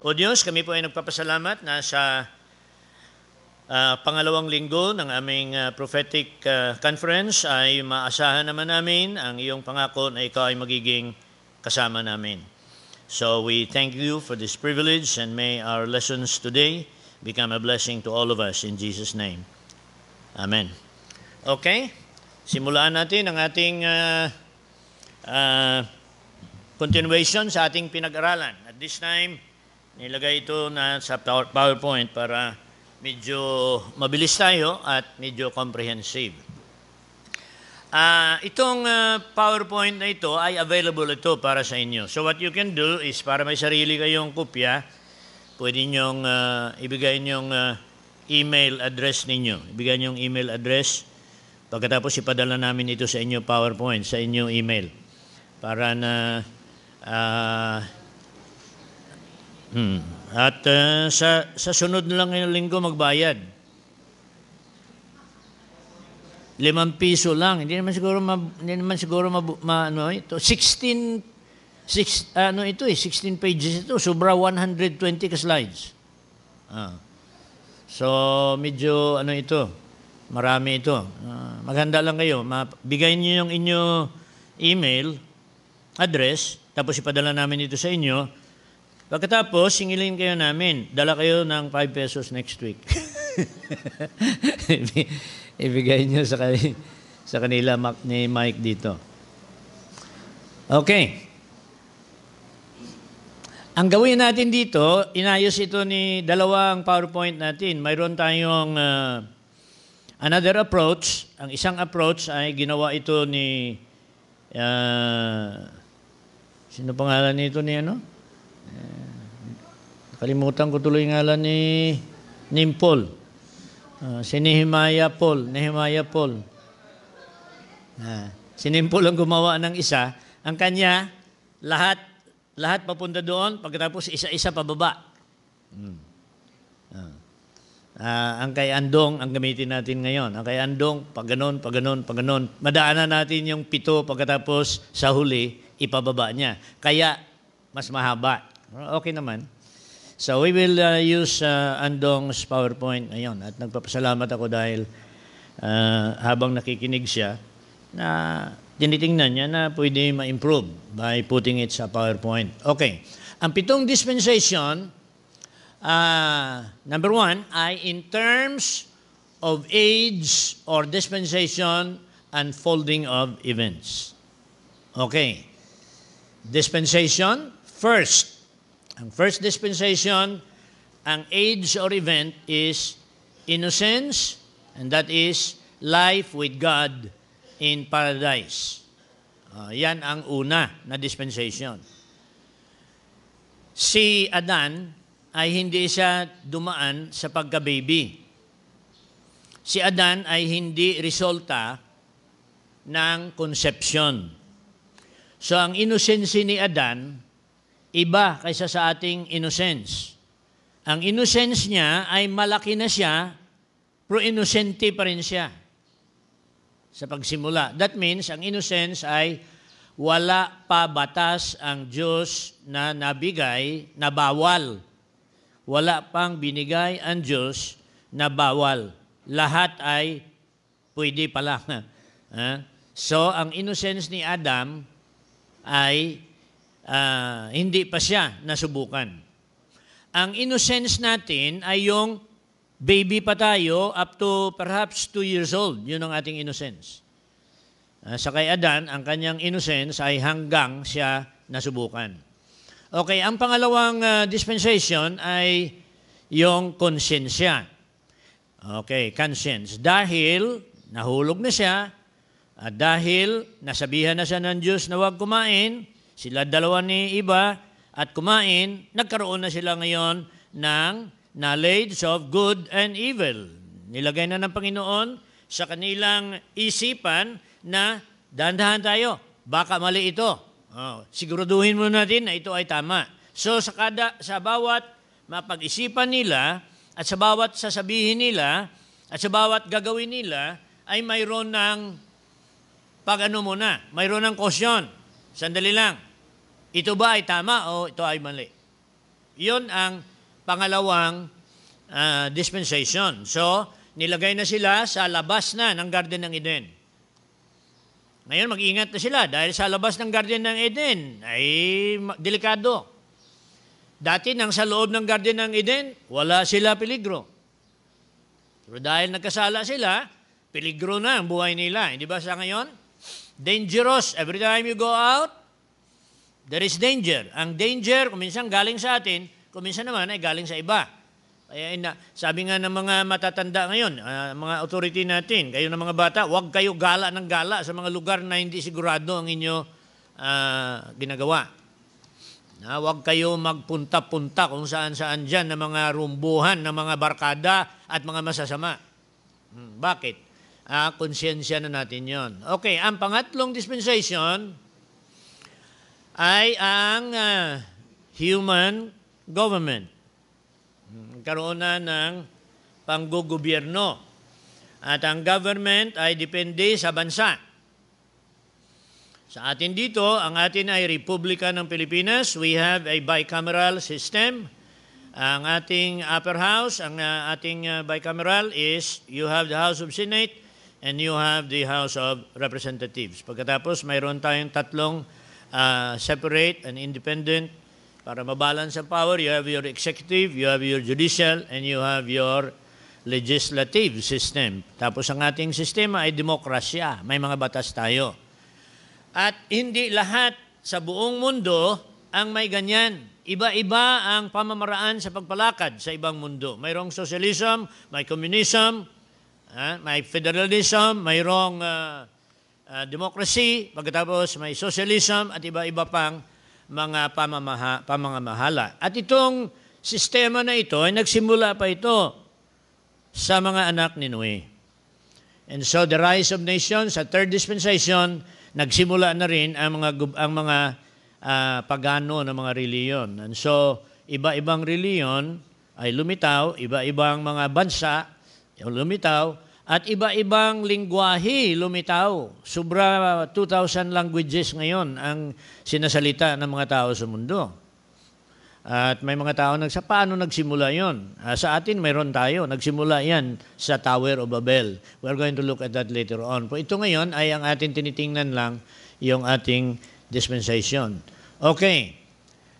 O Diyos, kami po ay nagpapasalamat na sa uh, pangalawang linggo ng aming uh, prophetic uh, conference ay maasahan naman namin ang iyong pangako na ikaw ay magiging kasama namin. So we thank you for this privilege and may our lessons today become a blessing to all of us in Jesus' name. Amen. Okay, simulaan natin ang ating uh, uh, continuation sa ating pinag-aralan. At this time, Nilagay ito na sa PowerPoint para medyo mabilis tayo at medyo comprehensive. Uh, itong uh, PowerPoint na ito ay available ito para sa inyo. So what you can do is para may sarili kayong kopya, pwede niyong uh, ibigay nyong uh, email address ninyo. Ibigay nyong email address. Pagkatapos ipadala namin ito sa inyo PowerPoint, sa inyong email. Para na uh, Hmm. At uh, sa, sa sunod na lang ngayong linggo, magbayad. Limang piso lang. Hindi naman siguro, ma, hindi naman siguro ma, ma, ano, ito. Eh, 16, six, ano ito eh, 16 pages ito. Sobra 120 ka slides. Ah. So, medyo ano ito. Marami ito. Uh, maghanda lang kayo. Bigay niyo yung inyo email address, tapos ipadala namin ito sa inyo Pagkatapos, singilin kayo namin. Dala kayo ng 5 pesos next week. Ibigay nyo sa kanila, sa kanila ni Mike dito. Okay. Ang gawin natin dito, inayos ito ni dalawang PowerPoint natin. Mayroon tayong uh, another approach. Ang isang approach ay ginawa ito ni... Uh, sino pangalan nito ni ano? Kalimutan ko tuloy ngalan ni Nimpol. Uh, ah, si Nehemiah Paul. Nehemiah Paul. Uh, si Nimpol ang gumawa ng isa. Ang kanya, lahat, lahat papunta doon, pagkatapos isa-isa pababa. Hmm. Uh, uh, ang kay Andong ang gamitin natin ngayon. Ang kay Andong, pag ganun, pag ganun, pag ganun. Madaanan natin yung pito pagkatapos sa huli, ipababa niya. Kaya, mas mahaba Ah, okay naman. So we will uh, use uh, Andong's PowerPoint. Ayun, at nagpapasalamat ako dahil uh, habang nakikinig siya, na tinitingnan niya na pwede ma-improve by putting it sa PowerPoint. Okay. Ang pitong dispensation, uh, number one, ay in terms of age or dispensation and folding of events. Okay. Dispensation, first, ang first dispensation, ang age or event is innocence, and that is life with God in paradise. Uh, yan ang una na dispensation. Si Adan ay hindi siya dumaan sa pagka-baby. Si Adan ay hindi resulta ng conception. So ang innocency ni Adan iba kaysa sa ating innocence. Ang innocence niya ay malaki na siya, pero innocente pa rin siya sa pagsimula. That means, ang innocence ay wala pa batas ang Diyos na nabigay na bawal. Wala pang binigay ang Diyos na bawal. Lahat ay pwede pala. Ah, so, ang innocence ni Adam ay uh, hindi pa siya nasubukan. Ang innocence natin ay yung baby pa tayo up to perhaps 2 years old. Yun ang ating innocence. Uh, sa kay Adan, ang kanyang innocence ay hanggang siya nasubukan. Okay, ang pangalawang uh, dispensation ay yung konsensya. Okay, conscience. Dahil nahulog na siya, at dahil nasabihan na siya ng Diyos na huwag kumain, sila dalawa ni iba at kumain, nagkaroon na sila ngayon ng knowledge of good and evil. Nilagay na ng Panginoon sa kanilang isipan na dahan tayo, baka mali ito. Oh, siguraduhin muna natin na ito ay tama. So sa, kada, sa bawat mapag-isipan nila at sa bawat sasabihin nila at sa bawat gagawin nila ay mayroon ng pag ano muna, mayroon ng caution. Sandali lang. Ito ba ay tama o ito ay mali? Yun ang pangalawang uh, dispensation. So, nilagay na sila sa labas na ng Garden ng Eden. Ngayon, mag-ingat na sila dahil sa labas ng Garden ng Eden ay delikado. Dati nang sa loob ng Garden ng Eden, wala sila peligro. Pero dahil nagkasala sila, peligro na ang buhay nila. Hindi ba sa ngayon? Dangerous. Every time you go out, There is danger. Ang danger, kuminsan galing sa atin, kuminsan naman ay galing sa iba. Kaya na, sabi nga ng mga matatanda ngayon, uh, mga authority natin, kayo ng mga bata, huwag kayo gala ng gala sa mga lugar na hindi sigurado ang inyo uh, ginagawa. Na huwag kayo magpunta-punta kung saan-saan dyan ng mga rumbuhan, ng mga barkada at mga masasama. Hmm, bakit? Uh, konsyensya na natin yon. Okay, ang pangatlong dispensation, ay ang uh, human government. Karoon na ng panggugobyerno. At ang government ay depende sa bansa. Sa atin dito, ang atin ay Republika ng Pilipinas. We have a bicameral system. Ang ating upper house, ang uh, ating uh, bicameral is you have the House of Senate and you have the House of Representatives. Pagkatapos, mayroon tayong tatlong uh, separate and independent para mabalance ang power. You have your executive, you have your judicial, and you have your legislative system. Tapos ang ating sistema ay demokrasya. May mga batas tayo. At hindi lahat sa buong mundo ang may ganyan. Iba-iba ang pamamaraan sa pagpalakad sa ibang mundo. Mayroong socialism, may communism, ha? Ah, may federalism, mayroong uh, uh, democracy, pagkatapos may socialism at iba-iba pang mga pamamaha, pamamahala. At itong sistema na ito ay nagsimula pa ito sa mga anak ni Noe. And so the rise of nations sa third dispensation, nagsimula na rin ang mga ang mga uh, pagano ng mga reliyon. And so iba-ibang reliyon ay lumitaw, iba-ibang mga bansa ay lumitaw at iba-ibang lingwahe lumitaw. Sobra 2,000 languages ngayon ang sinasalita ng mga tao sa mundo. At may mga tao nagsa, paano nagsimula yon? Ah, sa atin, mayroon tayo. Nagsimula yan sa Tower of Babel. We're going to look at that later on. Pero ito ngayon ay ang atin tinitingnan lang yung ating dispensation. Okay.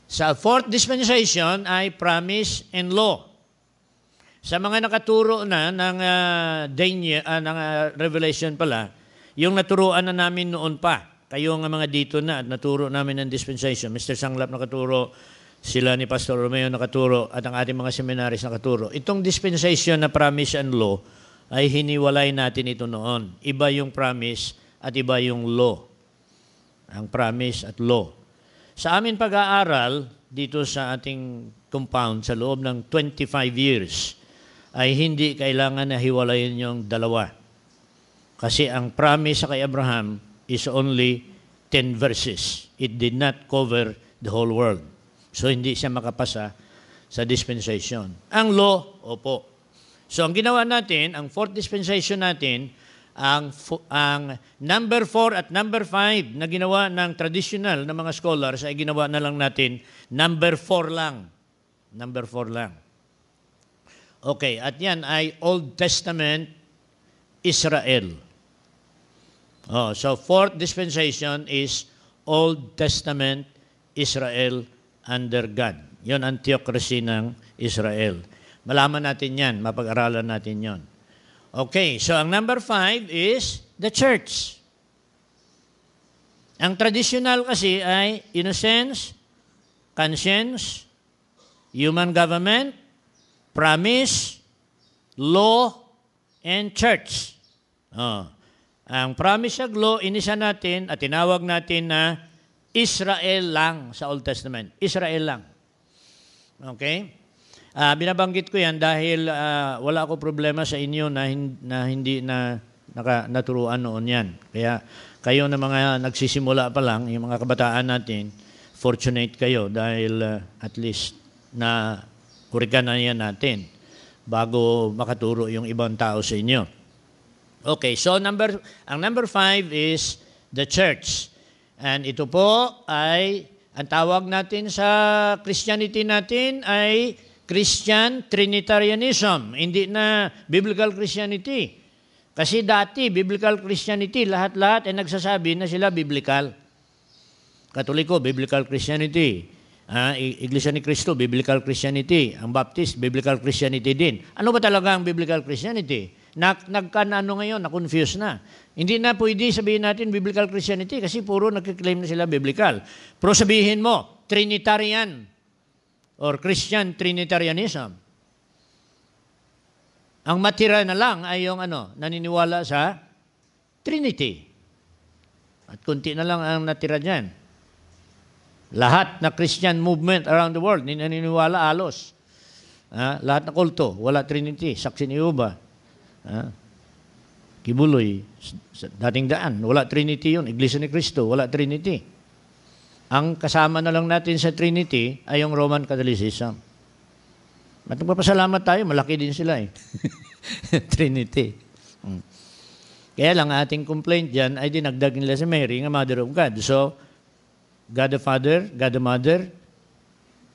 Sa fourth dispensation ay promise and law. Sa mga nakaturo na ng uh, ah, Daniel, uh, ng uh, Revelation pala, yung naturoan na namin noon pa, kayo nga mga dito na at naturo namin ng dispensation. Mr. Sanglap nakaturo, sila ni Pastor Romeo nakaturo, at ang ating mga seminaries nakaturo. Itong dispensation na promise and law ay hiniwalay natin ito noon. Iba yung promise at iba yung law. Ang promise at law. Sa amin pag-aaral, dito sa ating compound, sa loob ng 25 years, ay hindi kailangan na hiwalayin yung dalawa. Kasi ang promise sa kay Abraham is only 10 verses. It did not cover the whole world. So hindi siya makapasa sa dispensation. Ang law, opo. So ang ginawa natin, ang fourth dispensation natin, ang, ang number 4 at number 5 na ginawa ng traditional na mga scholars ay ginawa na lang natin number 4 lang. Number 4 lang. Okay, at yan ay Old Testament Israel. Oh, so fourth dispensation is Old Testament Israel under God. Yun ang theocracy ng Israel. Malaman natin yan, mapag-aralan natin yon. Okay, so ang number five is the church. Ang traditional kasi ay innocence, conscience, human government, Promise, law, and church. Oh. Ang promise ag law, inisa natin at tinawag natin na Israel lang sa Old Testament. Israel lang. Okay? Uh, binabanggit ko yan dahil uh, wala ako problema sa inyo na, hin- na hindi na naka, naturuan noon yan. Kaya kayo na mga nagsisimula pa lang, yung mga kabataan natin, fortunate kayo dahil uh, at least na Hurikanayan natin bago makaturo yung ibang tao sa inyo. Okay, so number, ang number five is the church. And ito po ay, ang tawag natin sa Christianity natin ay Christian Trinitarianism, hindi na Biblical Christianity. Kasi dati, Biblical Christianity, lahat-lahat ay nagsasabi na sila Biblical. Katoliko, Biblical Christianity. Uh, Iglesia ni Cristo, Biblical Christianity. Ang Baptist, Biblical Christianity din. Ano ba talaga ang Biblical Christianity? Nag, nagkanano ngayon, na-confuse na. Hindi na pwede sabihin natin Biblical Christianity kasi puro nagkiklaim na sila Biblical. Pero sabihin mo, Trinitarian or Christian Trinitarianism. Ang matira na lang ay yung ano, naniniwala sa Trinity. At kunti na lang ang natira dyan. Lahat na Christian movement around the world, ninaniniwala alos. Ha? Lahat na kulto, wala Trinity, saksi ni Uba. Ha? Kibuloy, dating daan, wala Trinity yun. Iglesia ni Cristo, wala Trinity. Ang kasama na lang natin sa Trinity ay yung Roman Catholicism. At nagpapasalamat tayo, malaki din sila eh. Trinity. Hmm. Kaya lang ating complaint dyan ay dinagdag nila si Mary, nga Mother of God. So, God the Father, God the Mother,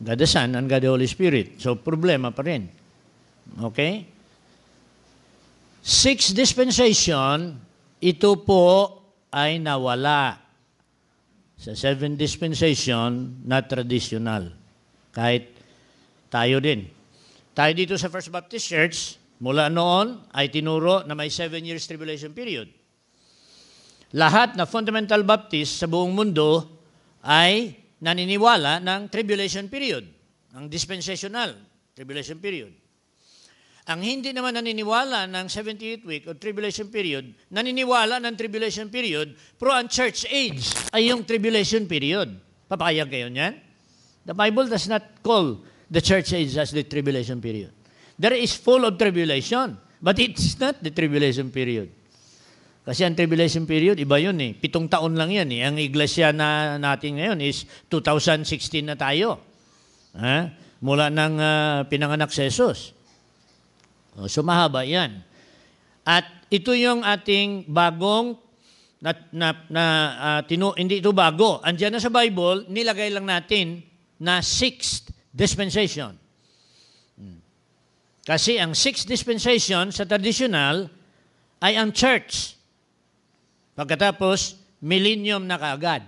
God the Son, and God the Holy Spirit. So, problema pa rin. Okay? Six dispensation, ito po ay nawala. Sa seven dispensation, na traditional. Kahit tayo din. Tayo dito sa First Baptist Church, mula noon ay tinuro na may seven years tribulation period. Lahat na fundamental Baptist sa buong mundo ay naniniwala ng tribulation period, ang dispensational tribulation period. Ang hindi naman naniniwala ng 78 week o tribulation period, naniniwala ng tribulation period, pero ang church age ay yung tribulation period. Papayag kayo niyan? The Bible does not call the church age as the tribulation period. There is full of tribulation, but it's not the tribulation period. Kasi ang tribulation period, iba yun eh. Pitong taon lang yan eh. Ang iglesia na natin ngayon is 2016 na tayo. Ha? Mula ng uh, pinanganak sa Jesus. O, so mahaba yan. At ito yung ating bagong na, na, na uh, tinu- hindi ito bago. Andiyan na sa Bible, nilagay lang natin na sixth dispensation. Hmm. Kasi ang sixth dispensation sa traditional ay ang church. Pagkatapos, millennium na kaagad.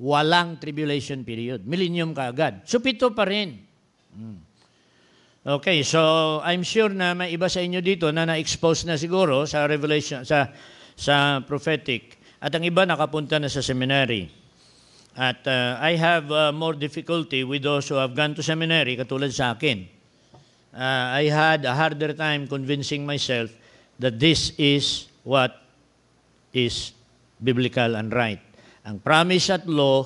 Walang tribulation period. Millennium kaagad. So, pito pa rin. Hmm. Okay, so I'm sure na may iba sa inyo dito na na-expose na siguro sa revelation sa sa prophetic at ang iba nakapunta na sa seminary. At uh, I have uh, more difficulty with those who have gone to seminary katulad sa akin. Uh, I had a harder time convincing myself that this is what is biblical and right. Ang promise at law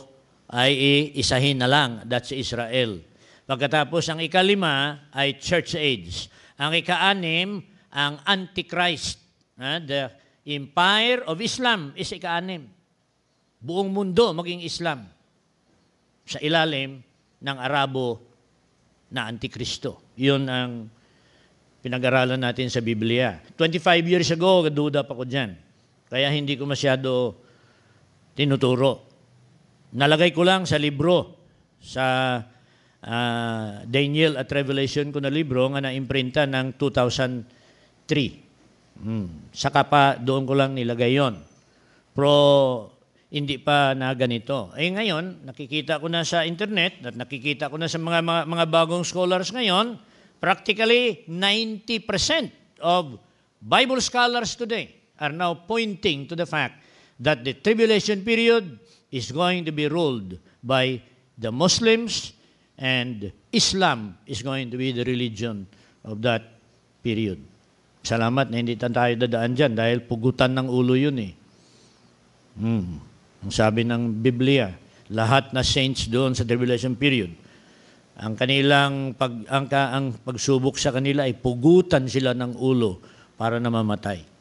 ay isahin na lang. That's Israel. Pagkatapos ang ikalima ay church age. Ang ikaanim, ang Antichrist. the empire of Islam is ikaanim. Buong mundo maging Islam sa ilalim ng Arabo na Antikristo. Yun ang pinag-aralan natin sa Biblia. 25 years ago, duda pa ko dyan. Kaya hindi ko masyado tinuturo. Nalagay ko lang sa libro, sa uh, Daniel at Revelation ko na libro nga na-imprinta ng 2003. Hmm. Saka pa doon ko lang nilagay yon. Pero hindi pa na ganito. Eh ngayon, nakikita ko na sa internet at nakikita ko na sa mga, mga, mga bagong scholars ngayon, practically 90% of Bible scholars today are now pointing to the fact that the tribulation period is going to be ruled by the Muslims and Islam is going to be the religion of that period. Salamat na hindi tayo dadaan dyan dahil pugutan ng ulo yun eh. Hmm. Ang sabi ng Biblia, lahat na saints doon sa tribulation period, ang kanilang pag, ang, ang pagsubok sa kanila ay pugutan sila ng ulo para na mamatay.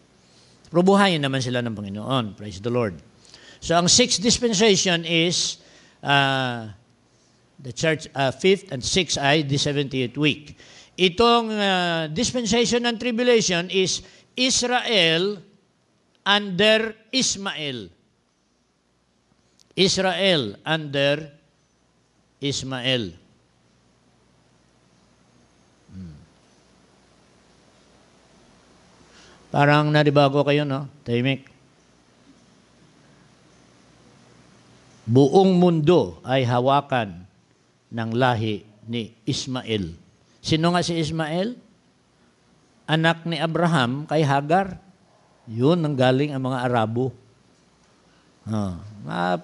Probuhayin naman sila ng Panginoon. Praise the Lord. So ang sixth dispensation is uh, the church uh, fifth and sixth ay the 78th week. Itong uh, dispensation ng tribulation is Israel under Ismael. Israel under Ismael. Parang naribago kayo, no? Tahimik. Buong mundo ay hawakan ng lahi ni Ismael. Sino nga si Ismael? Anak ni Abraham kay Hagar. Yun nanggaling ang mga Arabo. Oh.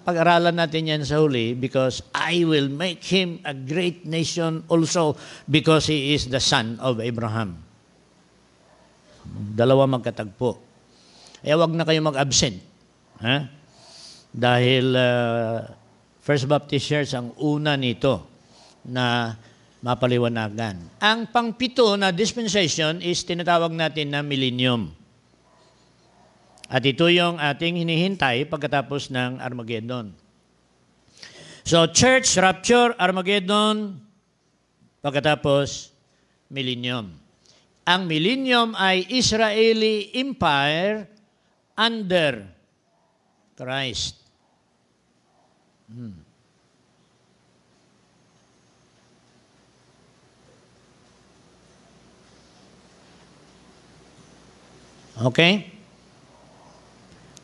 Pag-aralan natin yan sa huli because I will make him a great nation also because he is the son of Abraham dalawa magkatagpo. Eh, wag na kayo mag-absent. Ha? Dahil uh, First Baptist Church ang una nito na mapaliwanagan. Ang pangpito na dispensation is tinatawag natin na millennium. At ito yung ating hinihintay pagkatapos ng Armageddon. So, church, rapture, Armageddon, pagkatapos, millennium. Ang millennium ay Israeli Empire under Christ. Hmm. Okay?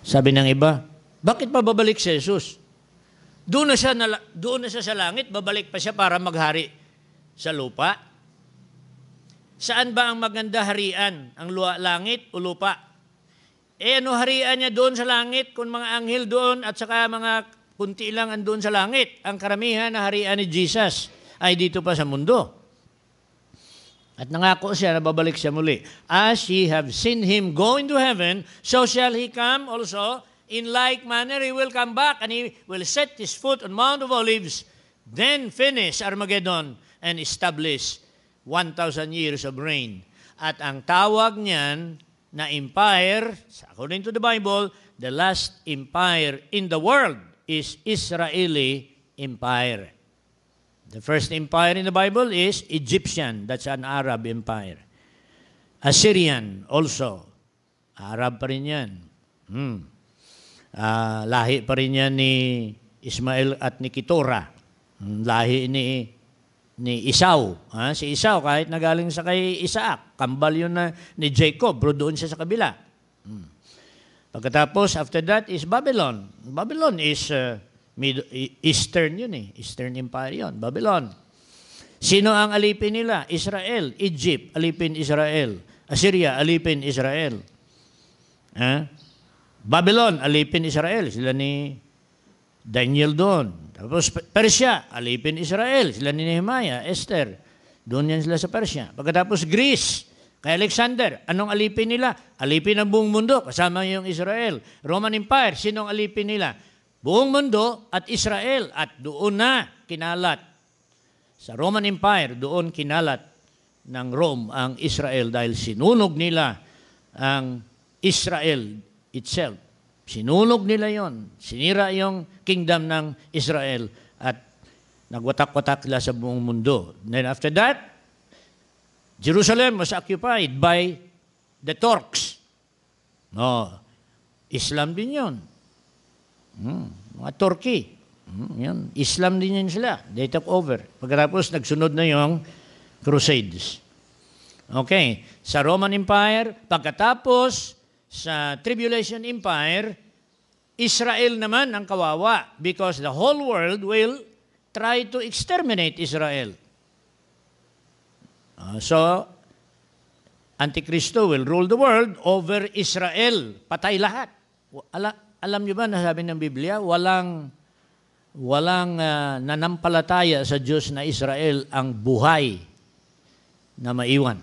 Sabi ng iba, bakit pa babalik si Jesus? Doon na siya, na, doon na siya sa langit, babalik pa siya para maghari sa lupa. Saan ba ang maganda harian? Ang luwa, langit o lupa? Eh ano harian niya doon sa langit kung mga anghel doon at saka mga kunti lang ang doon sa langit. Ang karamihan na harian ni Jesus ay dito pa sa mundo. At nangako siya na babalik siya muli. As ye have seen him go into heaven, so shall he come also. In like manner, he will come back and he will set his foot on Mount of Olives, then finish Armageddon and establish 1,000 years of reign. At ang tawag niyan na empire, according to the Bible, the last empire in the world is Israeli Empire. The first empire in the Bible is Egyptian. That's an Arab empire. Assyrian also. Arab pa rin yan. Hmm. Uh, lahi pa rin yan ni Ismail at ni Kitora. Hmm, lahi ni ni Isaw. Ha? Si Isaw, kahit nagaling sa kay Isaac, kambal yun na ni Jacob, bro doon siya sa kabila. Hmm. Pagkatapos, after that is Babylon. Babylon is uh, Mid- e- Eastern yun eh. Eastern Empire yun. Babylon. Sino ang alipin nila? Israel. Egypt, alipin Israel. Assyria, alipin Israel. Ha? Babylon, alipin Israel. Sila ni Daniel doon. Tapos Persia, alipin Israel. Sila ni Nehemiah, Esther. Doon yan sila sa Persia. Pagkatapos Greece, kay Alexander. Anong alipin nila? Alipin ang buong mundo, kasama yung Israel. Roman Empire, sinong alipin nila? Buong mundo at Israel. At doon na kinalat. Sa Roman Empire, doon kinalat ng Rome ang Israel dahil sinunog nila ang Israel itself. Sinunog nila yon, sinira yung kingdom ng Israel at nagwatak-watak sila sa buong mundo. then after that, Jerusalem was occupied by the Turks. No, Islam din yon. Hmm, mga Turkey. Hmm, yun. Islam din yun sila. They took over. Pagkatapos, nagsunod na yung Crusades. Okay. Sa Roman Empire, pagkatapos sa Tribulation Empire, Israel naman ang kawawa because the whole world will try to exterminate Israel. Uh, so, Antikristo will rule the world over Israel. Patay lahat. Ala, alam niyo ba na sabi ng Biblia, walang walang uh, nanampalataya sa Diyos na Israel ang buhay na maiwan.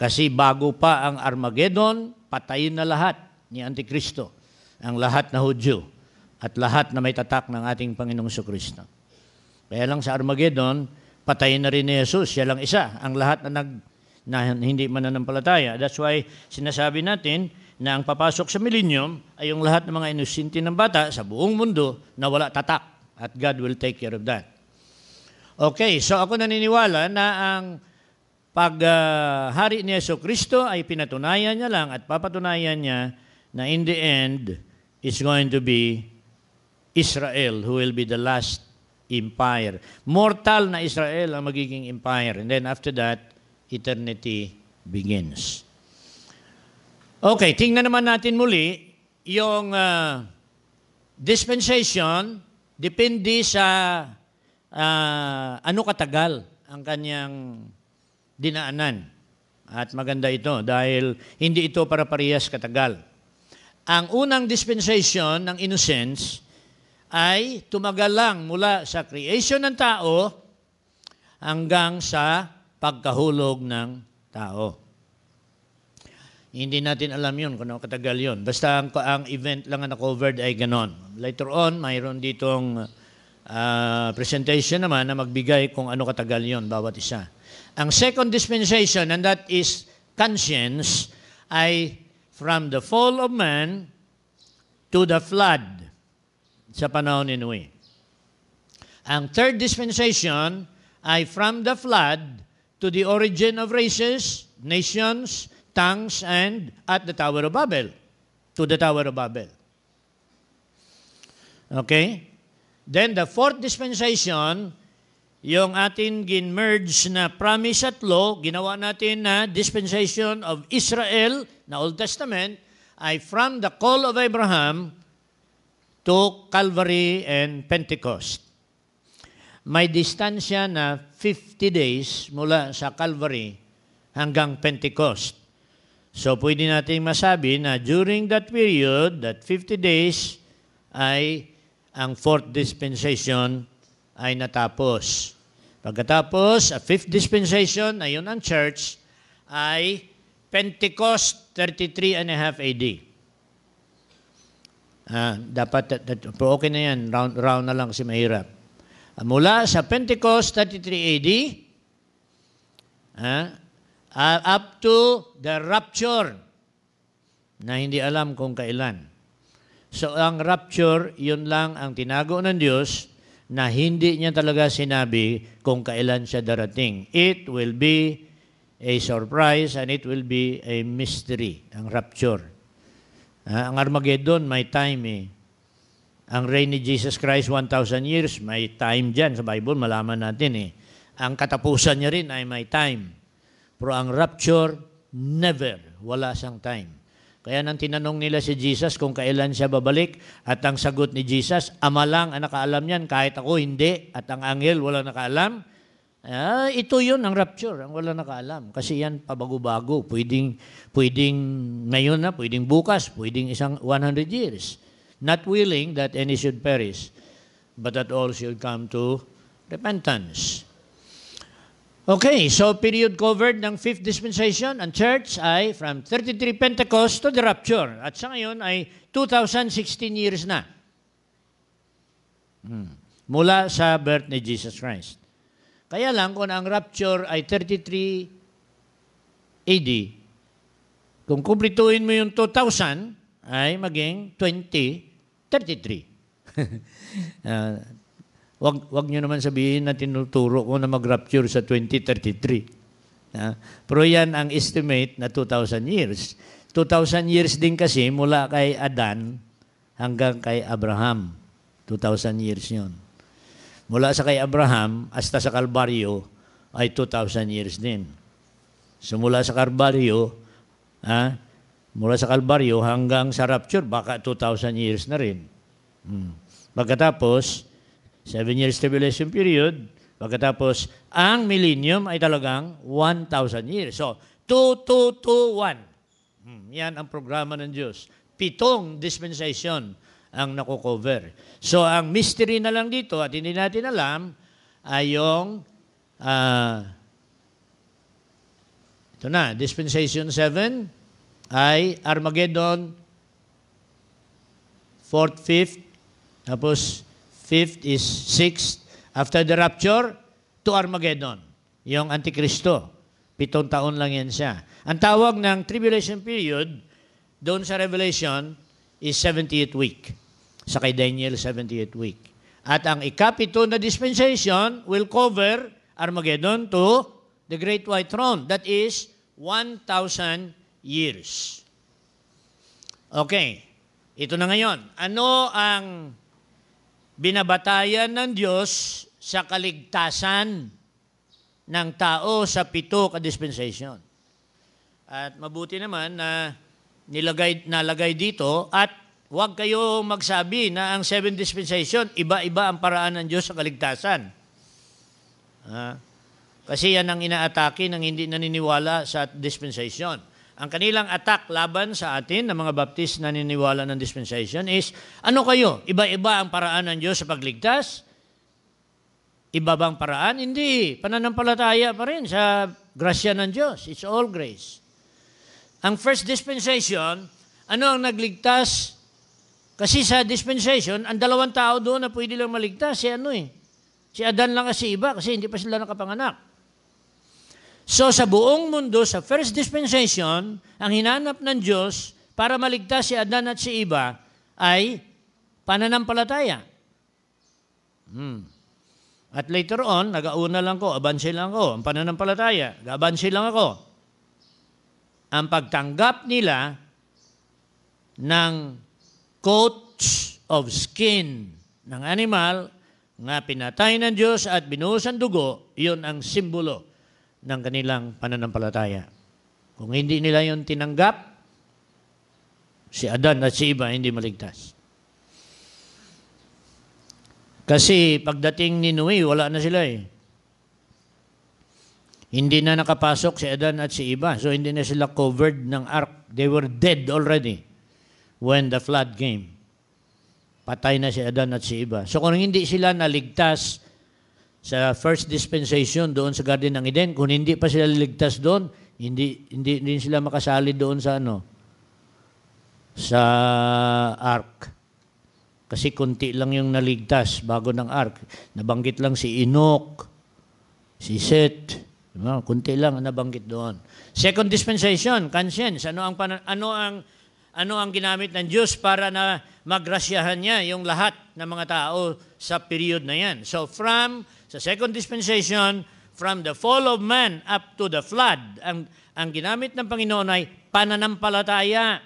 Kasi bago pa ang Armageddon, patayin na lahat ni Antikristo, ang lahat na Hudyo, at lahat na may tatak ng ating Panginoong Kristo. Kaya lang sa Armageddon, patayin na rin ni Jesus, siya lang isa, ang lahat na nag na hindi mananampalataya. That's why sinasabi natin na ang papasok sa millennium ay yung lahat ng mga inusinti ng bata sa buong mundo na wala tatak at God will take care of that. Okay, so ako naniniwala na ang pag uh, hari ni Yeso Kristo ay pinatunayan niya lang at papatunayan niya na in the end, it's going to be Israel who will be the last empire. Mortal na Israel ang magiging empire. And then after that, eternity begins. Okay, tingnan naman natin muli yung uh, dispensation depende sa uh, ano katagal ang kanyang dinaanan. At maganda ito dahil hindi ito para parehas katagal. Ang unang dispensation ng innocence ay tumagal lang mula sa creation ng tao hanggang sa pagkahulog ng tao. Hindi natin alam yun kung ano katagal yun. Basta ang, ang event lang na covered ay ganon. Later on, mayroon ditong uh, presentation naman na magbigay kung ano katagal yun, bawat isa. Ang second dispensation, and that is conscience, ay from the fall of man to the flood sa panahon ni Noe. Ang third dispensation ay from the flood to the origin of races, nations, tongues, and at the Tower of Babel. To the Tower of Babel. Okay? Then the fourth dispensation yung atin gin-merge na promise at law, ginawa natin na dispensation of Israel na Old Testament ay from the call of Abraham to Calvary and Pentecost. May distansya na 50 days mula sa Calvary hanggang Pentecost. So pwede nating masabi na during that period, that 50 days, ay ang fourth dispensation ay natapos. Pagkatapos, a fifth dispensation, ayon ang church, ay Pentecost 33 and a half AD. Ah, dapat, okay na yan, round, round na lang kasi mahirap. Ah, mula sa Pentecost 33 AD, ah, ah, up to the rapture, na hindi alam kung kailan. So ang rapture, yun lang ang tinago ng Diyos na hindi niya talaga sinabi kung kailan siya darating. It will be a surprise and it will be a mystery, ang rapture. Uh, ang Armageddon, may time eh. Ang reign ni Jesus Christ, 1,000 years, may time dyan. Sa Bible, malaman natin eh. Ang katapusan niya rin ay may time. Pero ang rapture, never. Wala siyang time. Kaya nang tinanong nila si Jesus kung kailan siya babalik, at ang sagot ni Jesus, Ama lang ang nakaalam niyan, kahit ako hindi, at ang angel wala nakaalam. Ah, ito yun ang rapture, ang wala nakaalam. Kasi yan pabago-bago. Pwedeng, pwedeng ngayon na, pwedeng bukas, pwedeng isang 100 years. Not willing that any should perish, but that all should come to repentance. Okay, so period covered ng fifth dispensation, ang church ay from 33 Pentecost to the rapture. At sa ngayon ay 2016 years na. Hmm. Mula sa birth ni Jesus Christ. Kaya lang kung ang rapture ay 33 AD, kung kumplituin mo yung 2000, ay maging 2033. uh, ah, Wag, wag niyo naman sabihin na tinuturo ko na mag-rapture sa 2033. Uh, pero yan ang estimate na 2,000 years. 2,000 years din kasi mula kay Adan hanggang kay Abraham. 2,000 years yon. Mula sa kay Abraham hasta sa Kalbaryo ay 2,000 years din. So mula sa Kalbaryo, ha, mula sa Kalbaryo hanggang sa rapture, baka 2,000 years na rin. Hmm. Pagkatapos, Seven years tribulation period. Pagkatapos, ang millennium ay talagang 1,000 years. So, 2221. 2, Hmm, yan ang programa ng Diyos. Pitong dispensation ang nakukover. So, ang mystery na lang dito at hindi natin alam ay yung uh, ito na, dispensation 7 ay Armageddon, 4th, 5th, tapos fifth is sixth. After the rapture, to Armageddon, yung Antikristo. Pitong taon lang yan siya. Ang tawag ng tribulation period, doon sa Revelation, is 78 week. Sa kay Daniel, 78 week. At ang ikapito na dispensation will cover Armageddon to the Great White Throne. That is 1,000 years. Okay. Ito na ngayon. Ano ang binabatayan ng Diyos sa kaligtasan ng tao sa pito ka-dispensation. At mabuti naman na nilagay, nalagay dito at huwag kayo magsabi na ang seven dispensation, iba-iba ang paraan ng Diyos sa kaligtasan. Ha? Ah, kasi yan ang inaatake ng hindi naniniwala sa dispensation ang kanilang attack laban sa atin ng mga Baptist na niniwala ng dispensation is, ano kayo? Iba-iba ang paraan ng Diyos sa pagligtas? Iba bang paraan? Hindi. Pananampalataya pa rin sa grasya ng Diyos. It's all grace. Ang first dispensation, ano ang nagligtas? Kasi sa dispensation, ang dalawang tao doon na pwede lang maligtas, si ano eh. Si Adan lang kasi iba kasi hindi pa sila nakapanganak. So sa buong mundo, sa first dispensation, ang hinanap ng Diyos para maligtas si Adan at si Iba ay pananampalataya. Hmm. At later on, nagauna lang ko, abansi lang ko, ang pananampalataya, abansi lang ako. Ang pagtanggap nila ng coats of skin ng animal na pinatay ng Diyos at binuhos ang dugo, yun ang simbolo ng kanilang pananampalataya. Kung hindi nila yon tinanggap, si Adan at si Iba hindi maligtas. Kasi pagdating ni Nui, wala na sila eh. Hindi na nakapasok si Adan at si Iba. So hindi na sila covered ng ark. They were dead already when the flood came. Patay na si Adan at si Iba. So kung hindi sila naligtas sa first dispensation doon sa Garden ng Eden, kung hindi pa sila liligtas doon, hindi hindi din sila makasali doon sa ano sa ark. Kasi konti lang yung naligtas bago ng ark. Nabanggit lang si Enoch, si Seth, diba? konti lang ang nabanggit doon. Second dispensation, conscience. Ano ang ano ang ano ang ginamit ng Diyos para na magrasyahan niya yung lahat ng mga tao sa period na yan. So from sa second dispensation, from the fall of man up to the flood, ang, ang ginamit ng Panginoon ay pananampalataya.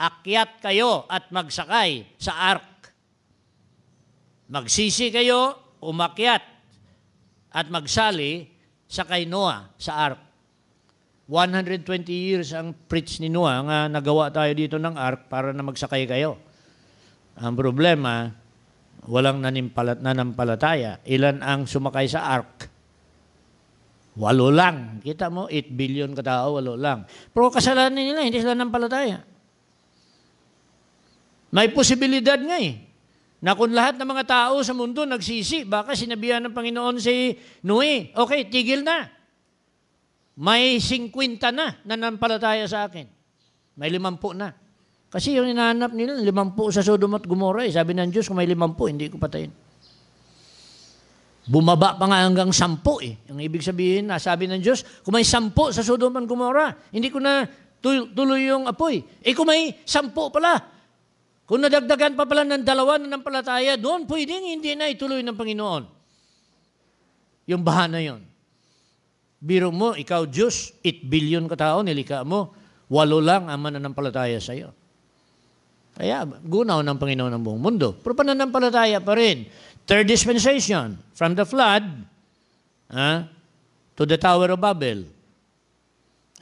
Akyat kayo at magsakay sa ark. Magsisi kayo, umakyat at magsali sa kay Noah sa ark. 120 years ang preach ni Noah nga nagawa tayo dito ng ark para na magsakay kayo. Ang problema, walang nanimpalat, nanampalataya, ilan ang sumakay sa ark? Walo lang. Kita mo, 8 billion katao, walo lang. Pero kasalanan nila, hindi sila nampalataya. May posibilidad nga eh. Na kung lahat ng mga tao sa mundo nagsisi, baka sinabihan ng Panginoon si Nui, okay, tigil na. May 50 na nanampalataya sa akin. May 50 na. Kasi yung inahanap nila, limampu sa Sodom at Gomorrah. Eh. Sabi ng Diyos, kung may limampu, hindi ko patayin. Bumaba pa nga hanggang sampu eh. Ang ibig sabihin, ah, sabi ng Diyos, kung may sampu sa Sodom at Gomorrah, hindi ko na tuloy yung apoy. Eh kung may sampu pala, kung nadagdagan pa pala ng dalawa na ng palataya, doon pwedeng hindi na ituloy ng Panginoon. Yung baha na yon. Biro mo, ikaw Diyos, 8 billion katao, nilika mo, walo lang ang mananampalataya sa iyo. Kaya gunaw ng Panginoon ng buong mundo. Pero pananampalataya pa rin. Third dispensation, from the flood ah, to the Tower of Babel.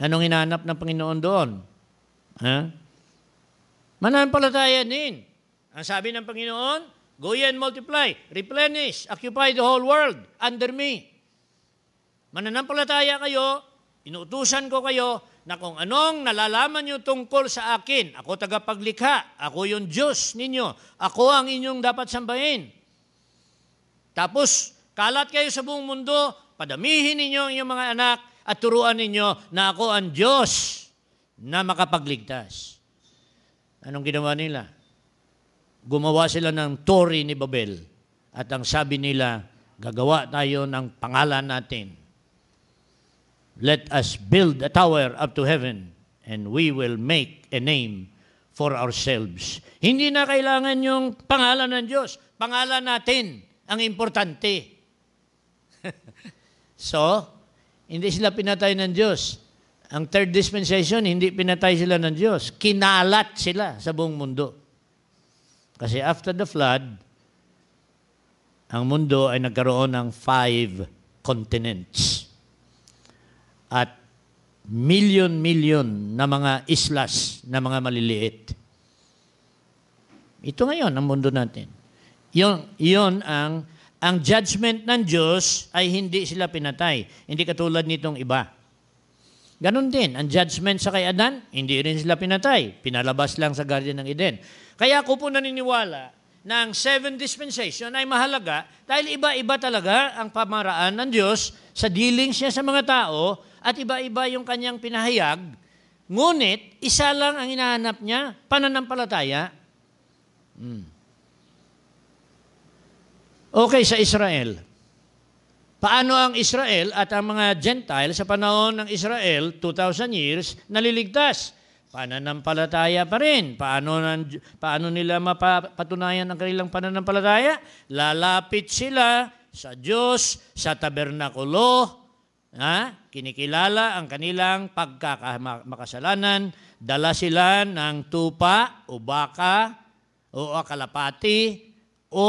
Anong hinanap ng Panginoon doon? Ah? Mananampalataya din. Ang sabi ng Panginoon, Go ye and multiply, replenish, occupy the whole world under me. Mananampalataya kayo, inuutusan ko kayo, na kung anong nalalaman nyo tungkol sa akin, ako tagapaglikha, ako yung Diyos ninyo, ako ang inyong dapat sambahin. Tapos, kalat kayo sa buong mundo, padamihin ninyo ang inyong mga anak at turuan ninyo na ako ang Diyos na makapagligtas. Anong ginawa nila? Gumawa sila ng tori ni Babel at ang sabi nila, gagawa tayo ng pangalan natin Let us build a tower up to heaven and we will make a name for ourselves. Hindi na kailangan yung pangalan ng Diyos. Pangalan natin ang importante. so, hindi sila pinatay ng Diyos. Ang third dispensation, hindi pinatay sila ng Diyos. Kinalat sila sa buong mundo. Kasi after the flood, ang mundo ay nagkaroon ng five continents at milyon-milyon na mga islas na mga maliliit. Ito ngayon ang mundo natin. Yon, yon ang ang judgment ng Diyos ay hindi sila pinatay. Hindi katulad nitong iba. Ganon din, ang judgment sa kay Adan, hindi rin sila pinatay. Pinalabas lang sa Garden ng Eden. Kaya ako po naniniwala na ang seven dispensation ay mahalaga dahil iba-iba talaga ang pamaraan ng Diyos sa dealings niya sa mga tao at iba-iba yung kanyang pinahayag. Ngunit, isa lang ang hinahanap niya, pananampalataya. Hmm. Okay, sa Israel. Paano ang Israel at ang mga Gentile sa panahon ng Israel, 2,000 years, naliligtas? Pananampalataya pa rin. Paano, ng, paano nila mapatunayan ang kanilang pananampalataya? Lalapit sila sa Diyos, sa tabernakulo, ha? kinikilala ang kanilang pagkamakasalanan, dala sila ng tupa o baka o kalapati o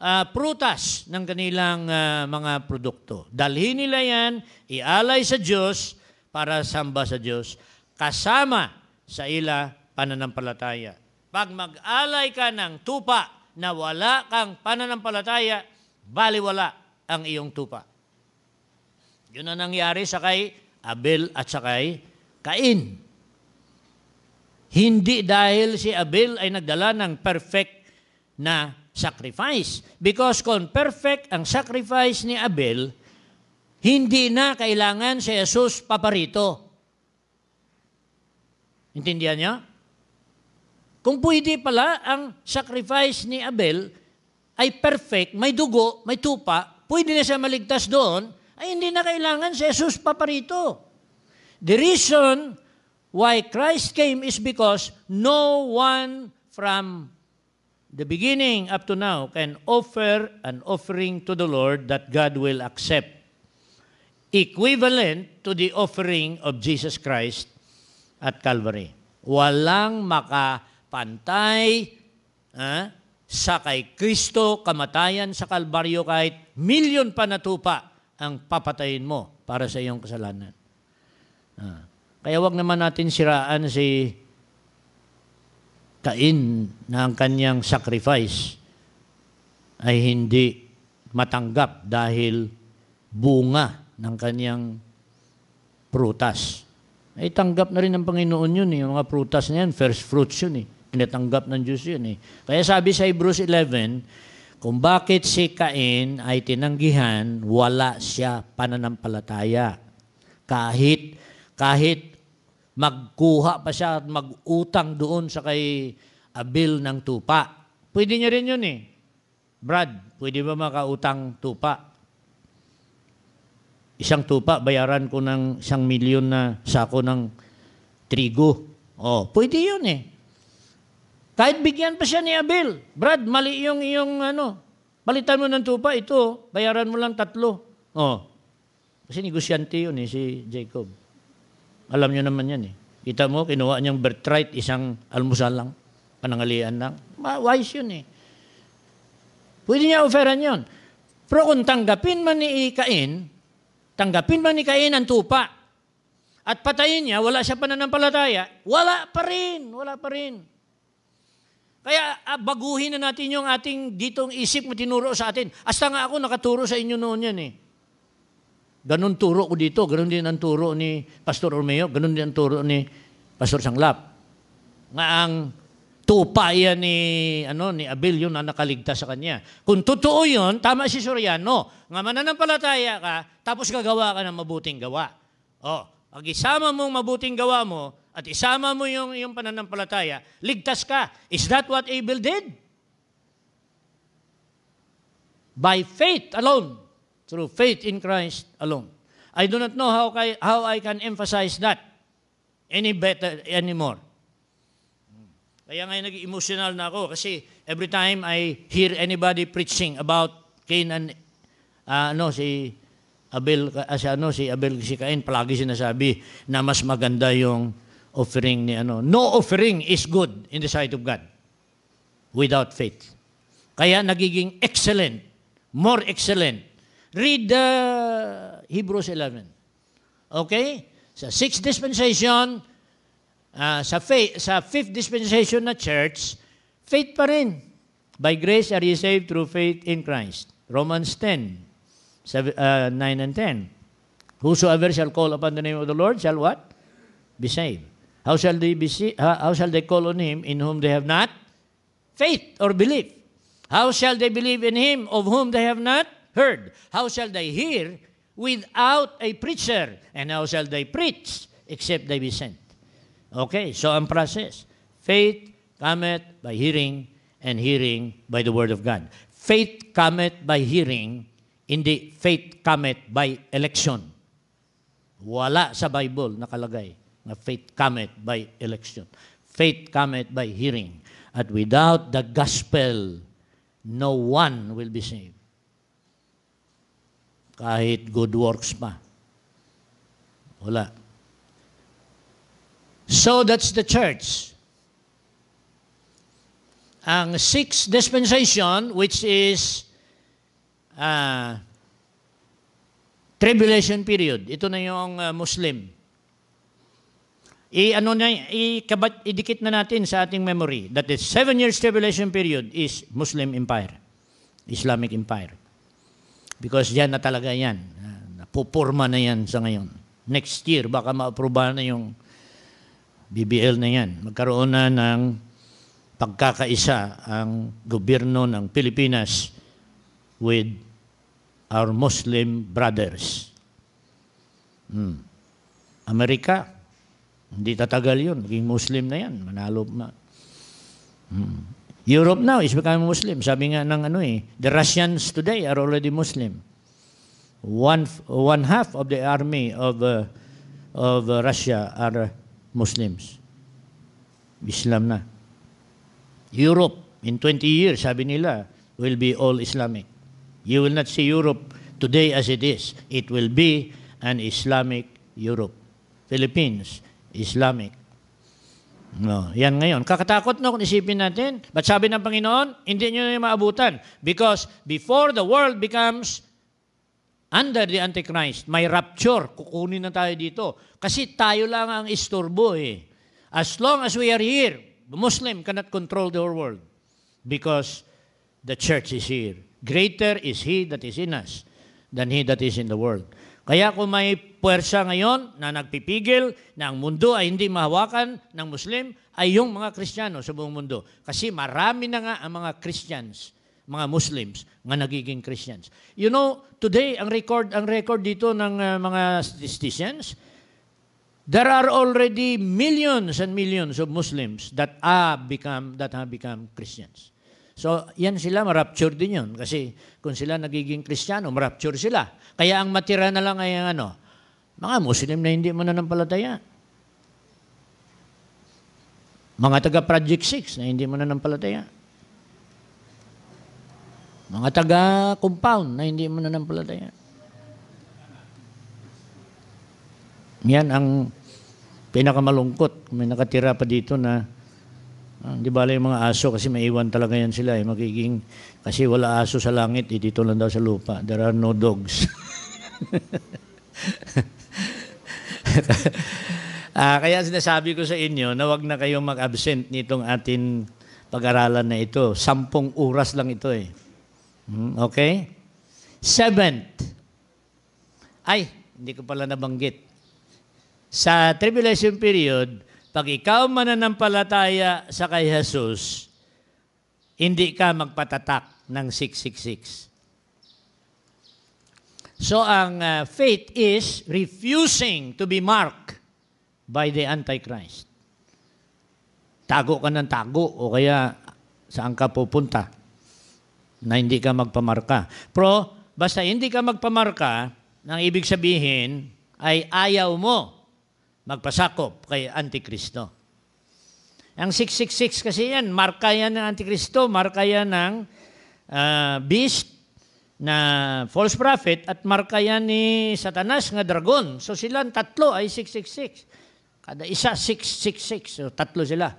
uh, prutas ng kanilang uh, mga produkto. Dalhin nila yan, ialay sa Diyos para samba sa Diyos kasama sa ila pananampalataya. Pag mag-alay ka ng tupa na wala kang pananampalataya, baliwala ang iyong tupa. Yun ang nangyari sa kay Abel at sa kay Cain. Hindi dahil si Abel ay nagdala ng perfect na sacrifice. Because kung perfect ang sacrifice ni Abel, hindi na kailangan si Jesus paparito. Intindihan niyo? Kung pwede pala ang sacrifice ni Abel ay perfect, may dugo, may tupa, pwede na siya maligtas doon, ay hindi na kailangan si Jesus pa parito. The reason why Christ came is because no one from the beginning up to now can offer an offering to the Lord that God will accept, equivalent to the offering of Jesus Christ at Calvary. Walang makapantay ha, ah, sa kay Kristo kamatayan sa Kalbaryo kahit milyon pa na tupa ang papatayin mo para sa iyong kasalanan. Ah. Kaya wag naman natin siraan si Kain na ang kanyang sacrifice ay hindi matanggap dahil bunga ng kanyang prutas. Ay tanggap na rin ng Panginoon yun, eh, yung mga prutas na yan, first fruits yun eh. Tinatanggap ng Diyos yun eh. Kaya sabi sa Hebrews 11, kung bakit si Cain ay tinanggihan, wala siya pananampalataya. Kahit, kahit magkuha pa siya at magutang doon sa kay Abil ng tupa. Pwede niya rin yun eh. Brad, pwede ba makautang tupa? Isang tupa, bayaran ko ng isang milyon na sako ng trigo. Oh, pwede yun eh. Kahit bigyan pa siya ni Abel. Brad, mali yung iyong ano. Palitan mo ng tupa, ito, bayaran mo lang tatlo. Oh. Kasi negosyante yun eh, si Jacob. Alam nyo naman yan eh. Kita mo, kinuha niyang birthright, isang almusal lang, panangalian lang. Wise yun eh. Pwede niya offeran yun. Pero kung tanggapin man ni Cain, tanggapin man ni Cain ang tupa, at patayin niya, wala siya pananampalataya, wala pa rin, wala pa rin. Kaya ah, baguhin na natin yung ating ditong isip mo tinuro sa atin. Hasta nga ako nakaturo sa inyo noon yan eh. Ganun turo ko dito, ganun din ang turo ni Pastor Ormeo, ganun din ang turo ni Pastor Sanglap. Nga ang tupa yan ni, ano, ni Abel yun na nakaligtas sa kanya. Kung totoo yun, tama si Soriano. Nga mananampalataya ka, tapos gagawa ka ng mabuting gawa. O, oh, pag isama mong mabuting gawa mo, at isama mo yung iyong pananampalataya, ligtas ka. Is that what Abel did? By faith alone, through faith in Christ alone. I do not know how I, how I can emphasize that any better anymore. Kaya ngayon naging emotional na ako kasi every time I hear anybody preaching about Cain and uh, ano si Abel uh, si ano si Abel si Cain palagi sinasabi na mas maganda yung offering ni ano. No offering is good in the sight of God without faith. Kaya nagiging excellent, more excellent. Read the uh, Hebrews 11. Okay? Sa sixth dispensation, uh, sa, faith, sa fifth dispensation na church, faith pa rin. By grace are you saved through faith in Christ. Romans 10, 7, uh, 9 and 10. Whosoever shall call upon the name of the Lord shall what? Be saved. How shall they be see, how shall they call on him in whom they have not faith or belief? How shall they believe in him of whom they have not heard? How shall they hear without a preacher? And how shall they preach except they be sent? Okay, so ang process. Faith cometh by hearing, and hearing by the word of God. Faith cometh by hearing, hindi faith cometh by election. Wala sa Bible nakalagay na faith cometh by election. Faith cometh by hearing. And without the gospel, no one will be saved. Kahit good works pa. Wala. So that's the church. Ang sixth dispensation, which is uh, tribulation period. Ito na yung uh, Muslim i ano na i kabat, idikit na natin sa ating memory that the seven years tribulation period is Muslim Empire, Islamic Empire. Because yan na talaga yan. Napupurma na yan sa ngayon. Next year, baka maaproba na yung BBL na yan. Magkaroon na ng pagkakaisa ang gobyerno ng Pilipinas with our Muslim brothers. Hmm. Amerika, hindi tatagal yun. Maging Muslim na yan. Manalo na. Hmm. Europe now is becoming Muslim. Sabi nga ng ano eh, the Russians today are already Muslim. One, one half of the army of, uh, of uh, Russia are Muslims. Islam na. Europe, in 20 years, sabi nila, will be all Islamic. You will not see Europe today as it is. It will be an Islamic Europe. Philippines, Islamic. No, yan ngayon. Kakatakot no kung isipin natin. But sabi ng Panginoon, hindi nyo na maabutan. Because before the world becomes under the Antichrist, may rapture. Kukunin na tayo dito. Kasi tayo lang ang isturbo eh. As long as we are here, the Muslim cannot control the whole world. Because the church is here. Greater is He that is in us than He that is in the world. Kaya kung may puwersa ngayon na nagpipigil na ang mundo ay hindi mahawakan ng Muslim, ay yung mga Kristiyano sa buong mundo. Kasi marami na nga ang mga Christians, mga Muslims, nga nagiging Christians. You know, today, ang record, ang record dito ng uh, mga statisticians, there are already millions and millions of Muslims that, have become, that have become Christians. So, yan sila, marapture din yun. Kasi kung sila nagiging kristyano, marapture sila. Kaya ang matira na lang ay ang ano, mga Muslim na hindi mo mananampalataya. Mga taga Project 6 na hindi mo mananampalataya. Mga taga compound na hindi mo mananampalataya. Yan ang pinakamalungkot. May nakatira pa dito na Ah, di ba yung mga aso kasi maiwan talaga yan sila eh. Magiging, kasi wala aso sa langit, eh, dito lang daw sa lupa. There are no dogs. ah, kaya sinasabi ko sa inyo na wag na kayong mag-absent nitong atin pag-aralan na ito. Sampung oras lang ito eh. Hmm, okay? Seventh. Ay, hindi ko pala nabanggit. Sa tribulation period, pag ikaw mananampalataya sa kay Jesus, hindi ka magpatatak ng 666. So ang uh, faith is refusing to be marked by the Antichrist. Tago ka ng tago o kaya saan ka pupunta na hindi ka magpamarka. Pero basta hindi ka magpamarka, ang ibig sabihin ay ayaw mo magpasakop kay Antikristo. Ang 666 kasi yan, marka yan ng Antikristo, marka yan ng uh, beast na false prophet at marka yan ni Satanas nga dragon. So sila tatlo ay 666. Kada isa 666. So tatlo sila.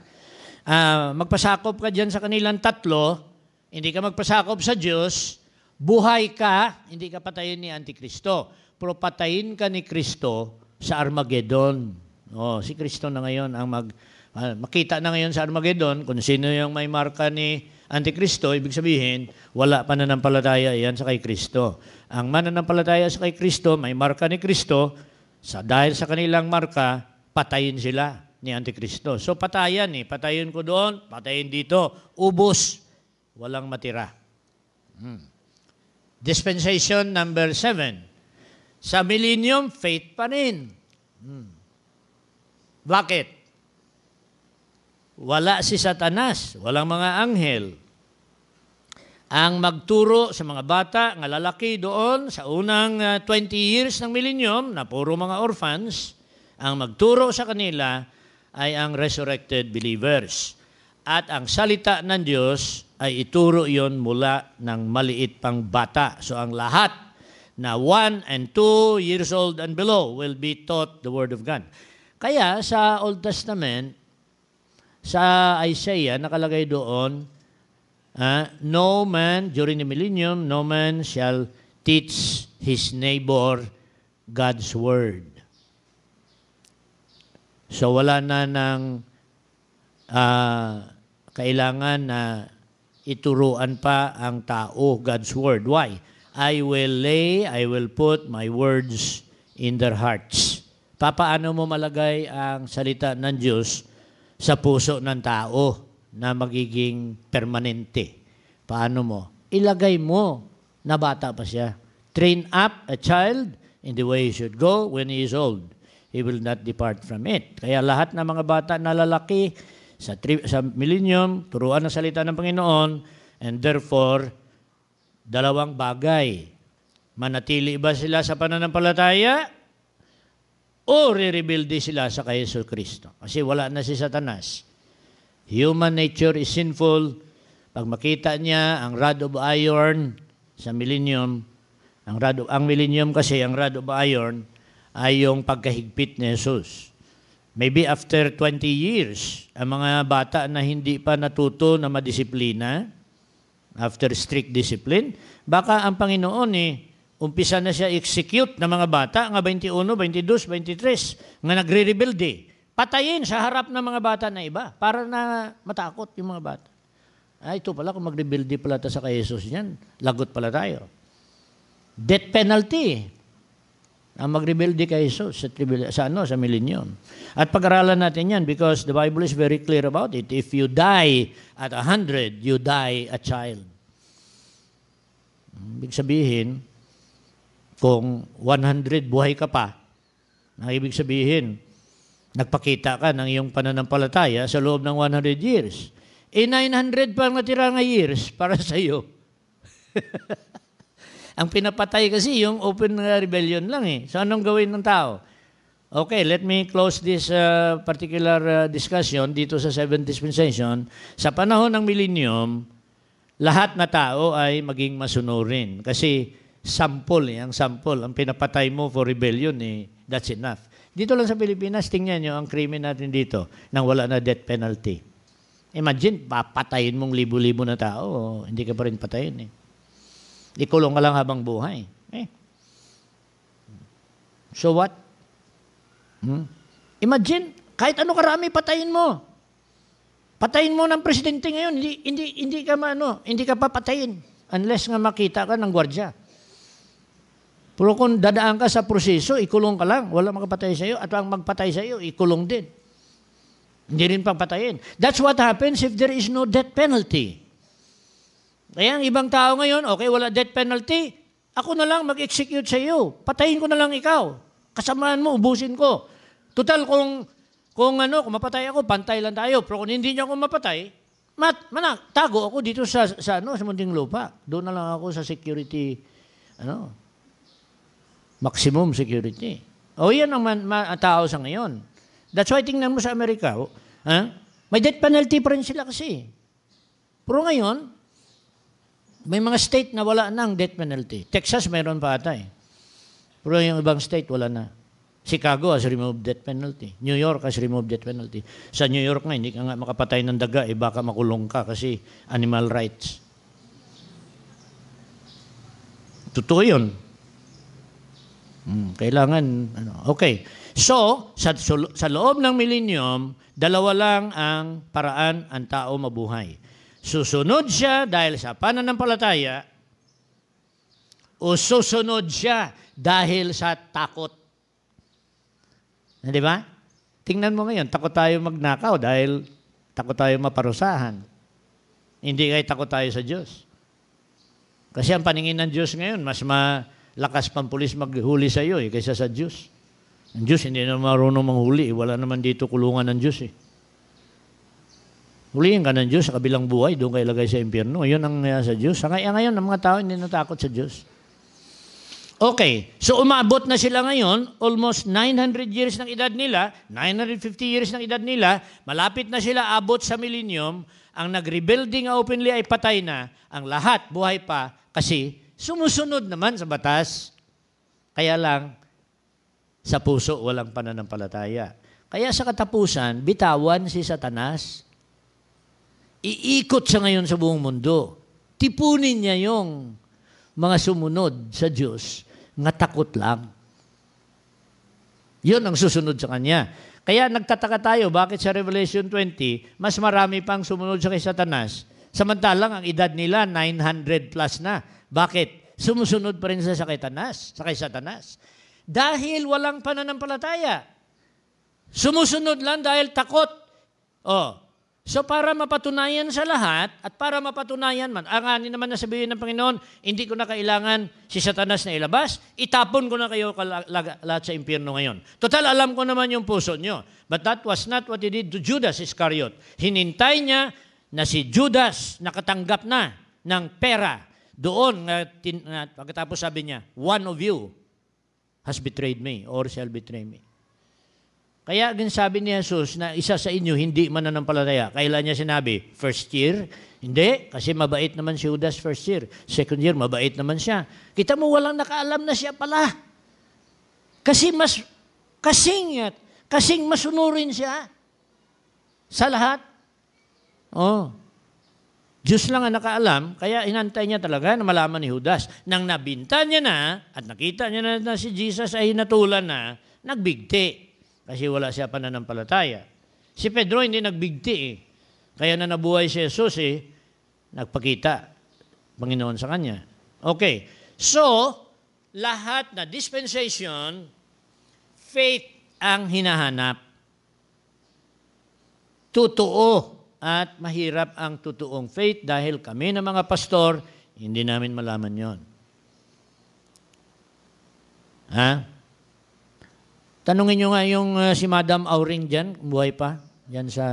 Uh, magpasakop ka dyan sa kanilang tatlo, hindi ka magpasakop sa Diyos, buhay ka, hindi ka patayin ni Antikristo. Pero patayin ka ni Kristo, sa Armageddon. Oh, si Kristo na ngayon ang mag uh, makita na ngayon sa Armageddon kung sino yung may marka ni Antikristo, ibig sabihin, wala pananampalataya yan sa kay Kristo. Ang mananampalataya sa kay Kristo, may marka ni Kristo, sa dahil sa kanilang marka, patayin sila ni Antikristo. So patayan eh, patayin ko doon, patayin dito, ubos, walang matira. Hmm. Dispensation number seven. Sa millennium, faith pa rin. Hmm. Bakit? Wala si Satanas, walang mga anghel. Ang magturo sa mga bata, ng lalaki doon sa unang 20 ah, years ng millennium na puro mga orphans, ang magturo sa kanila ay ang resurrected believers. At ang salita ng Diyos ay ituro yon mula ng maliit pang bata. So ang lahat na 1 and 2 years old and below will be taught the Word of God. Kaya sa Old Testament, sa Isaiah, nakalagay doon, uh, No man, during the millennium, no man shall teach his neighbor God's Word. So wala na ng uh, ah, kailangan na ituruan pa ang tao God's Word. Why? I will lay, I will put my words in their hearts. Papaano mo malagay ang salita ng Diyos sa puso ng tao na magiging permanente? Paano mo? Ilagay mo na bata pa siya. Train up a child in the way he should go when he is old. He will not depart from it. Kaya lahat ng mga bata na lalaki sa, tri- sa millennium, turuan ng salita ng Panginoon, and therefore, Dalawang bagay. Manatili ba sila sa pananampalataya? O re-rebelde sila sa kay Yeso Kristo? Kasi wala na si Satanas. Human nature is sinful. Pag makita niya ang rod of iron sa millennium, ang, rod of, ang millennium kasi, ang rod of iron, ay yung pagkahigpit ni Jesus. Maybe after 20 years, ang mga bata na hindi pa natuto na madisiplina, after strict discipline, baka ang Panginoon eh, umpisa na siya execute ng mga bata, nga 21, 22, 23, nga nagre-rebuild eh. Patayin sa harap ng mga bata na iba para na matakot yung mga bata. Ay, ah, ito pala, kung mag-rebuild pala ta sa kay Jesus niyan, lagot pala tayo. Death penalty ang ah, magrebelde kay Jesus sa, sa ano sa millennium. At pag-aralan natin 'yan because the Bible is very clear about it. If you die at 100, you die a child. Hmm, ibig sabihin, kung 100 buhay ka pa, na ibig sabihin, nagpakita ka ng iyong pananampalataya sa loob ng 100 years. Eh, e 900 pa ang natira nga years para sa iyo. Ang pinapatay kasi yung open rebellion lang eh. So anong gawin ng tao? Okay, let me close this uh, particular uh, discussion dito sa 7th dispensation. Sa panahon ng millennium, lahat na tao ay maging masunurin. Kasi sample eh, ang sample. Ang pinapatay mo for rebellion eh, that's enough. Dito lang sa Pilipinas, tingnan nyo ang krimen natin dito nang wala na death penalty. Imagine, papatayin mong libu libo na tao, hindi ka pa rin patayin eh. Ikulong ka lang habang buhay. Eh. So what? Hmm? Imagine, kahit ano karami patayin mo. Patayin mo ng presidente ngayon, hindi hindi hindi ka maano, hindi ka papatayin unless nga makita ka ng gwardiya. Pero kung dadaan ka sa proseso, ikulong ka lang. Wala makapatay sa iyo. At ang magpatay sa iyo, ikulong din. Hindi rin pang patayin. That's what happens if there is no death penalty. Ayan, ibang tao ngayon, okay, wala death penalty. Ako na lang mag-execute sa iyo. Patayin ko na lang ikaw. Kasamaan mo, ubusin ko. Total, kung, kung ano, kung mapatay ako, pantay lang tayo. Pero kung hindi niya ako mapatay, mat, manak, tago ako dito sa, sa, ano, sa munding lupa. Doon na lang ako sa security, ano, maximum security. O yan ang man, ma, tao sa ngayon. That's why tingnan mo sa Amerika, oh, ha? may death penalty pa rin sila kasi. Pero ngayon, may mga state na wala na ang death penalty. Texas mayroon pa ata eh. Pero yung ibang state wala na. Chicago has removed death penalty. New York has removed death penalty. Sa New York nga, hindi ka nga makapatay ng daga, eh baka makulong ka kasi animal rights. Totoo yun. Hmm, kailangan, ano, okay. So, sa, sa loob ng millennium, dalawa lang ang paraan ang tao mabuhay. Susunod siya dahil sa pananampalataya o susunod siya dahil sa takot. Di ba? Tingnan mo ngayon, takot tayo magnakaw dahil takot tayo maparusahan. Hindi kay takot tayo sa Diyos. Kasi ang paningin ng Diyos ngayon, mas malakas pang pulis maghuli sa iyo eh, kaysa sa Diyos. Ang Diyos hindi na marunong manghuli. Eh. Wala naman dito kulungan ng Diyos eh. Hulihin ka ng Diyos sa kabilang buhay, doon kayo lagay sa impyerno. Yun ang uh, sa Diyos. Sa ngayon, ngayon, ang mga tao hindi natakot sa Diyos. Okay, so umabot na sila ngayon, almost 900 years ng edad nila, 950 years ng edad nila, malapit na sila abot sa millennium, ang nag-rebuilding openly ay patay na, ang lahat buhay pa kasi sumusunod naman sa batas. Kaya lang, sa puso walang pananampalataya. Kaya sa katapusan, bitawan si Satanas iikot siya ngayon sa buong mundo. Tipunin niya yung mga sumunod sa Diyos nga takot lang. Yun ang susunod sa Kanya. Kaya nagtataka tayo, bakit sa Revelation 20, mas marami pang sumunod sa kay Satanas, samantalang ang edad nila 900 plus na. Bakit? Sumusunod pa rin sa kay Satanas, sa kay Satanas. Dahil walang pananampalataya. Sumusunod lang dahil takot. Oh, So para mapatunayan sa lahat at para mapatunayan man, ang ani naman na sabihin ng Panginoon, hindi ko na kailangan si Satanas na ilabas, itapon ko na kayo lahat sa impyerno ngayon. Total, alam ko naman yung puso nyo. But that was not what he did to Judas Iscariot. Hinintay niya na si Judas nakatanggap na ng pera. Doon, pagkatapos sabi niya, one of you has betrayed me or shall betray me. Kaya sabi ni Jesus na isa sa inyo hindi mananampalataya. Kailan niya sinabi? First year? Hindi, kasi mabait naman si Judas first year. Second year, mabait naman siya. Kita mo, walang nakaalam na siya pala. Kasi mas, kasing kasing masunurin siya sa lahat. Oh. Diyos lang ang nakaalam, kaya inantay niya talaga na malaman ni Judas. Nang nabinta niya na, at nakita niya na, na si Jesus ay natulan na, nagbigti. Kasi wala siya pananampalataya. Si Pedro hindi nagbigti eh. Kaya na nabuhay si Jesus eh, nagpakita Panginoon sa kanya. Okay. So, lahat na dispensation, faith ang hinahanap. Totoo at mahirap ang totoong faith dahil kami na mga pastor, hindi namin malaman yon. Ha? Tanungin nyo nga yung uh, si Madam Auring dyan, buhay pa. Yan sa...